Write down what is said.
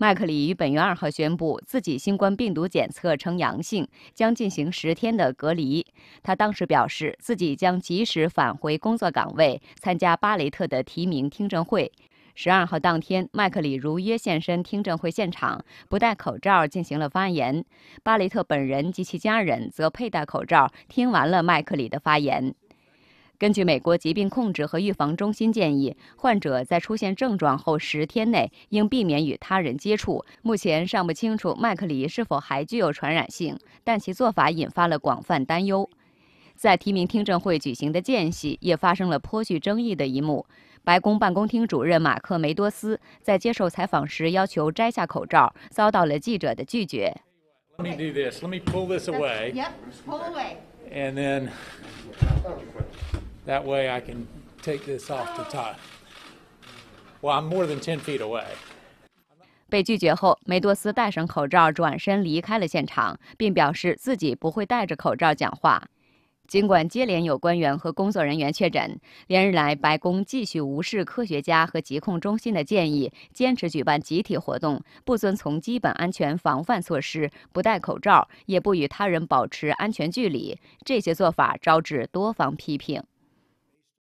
麦克里于本月二号宣布自己新冠病毒检测呈阳性，将进行十天的隔离。他当时表示自己将及时返回工作岗位参加巴雷特的提名听证会。十二号当天，麦克里如约现身听证会现场，不戴口罩进行了发言。巴雷特本人及其家人则佩戴口罩听完了麦克里的发言。根据美国疾病控制和预防中心建议，患者在出现症状后十天内应避免与他人接触。目前尚不清楚麦克里是否还具有传染性，但其做法引发了广泛担忧。在提名听证会举行的间隙，也发生了颇具争议的一幕：白宫办公厅主任马克·梅多斯在接受采访时要求摘下口罩，遭到了记者的拒绝。Let me do this. Let me pull this away. Yep. Pull away. And then. That way I can take this off the top. Well, I'm more than ten feet away. 被拒绝后，梅多斯戴上口罩，转身离开了现场，并表示自己不会戴着口罩讲话。尽管接连有官员和工作人员确诊，连日来白宫继续无视科学家和疾控中心的建议，坚持举办集体活动，不遵从基本安全防范措施，不戴口罩，也不与他人保持安全距离。这些做法招致多方批评。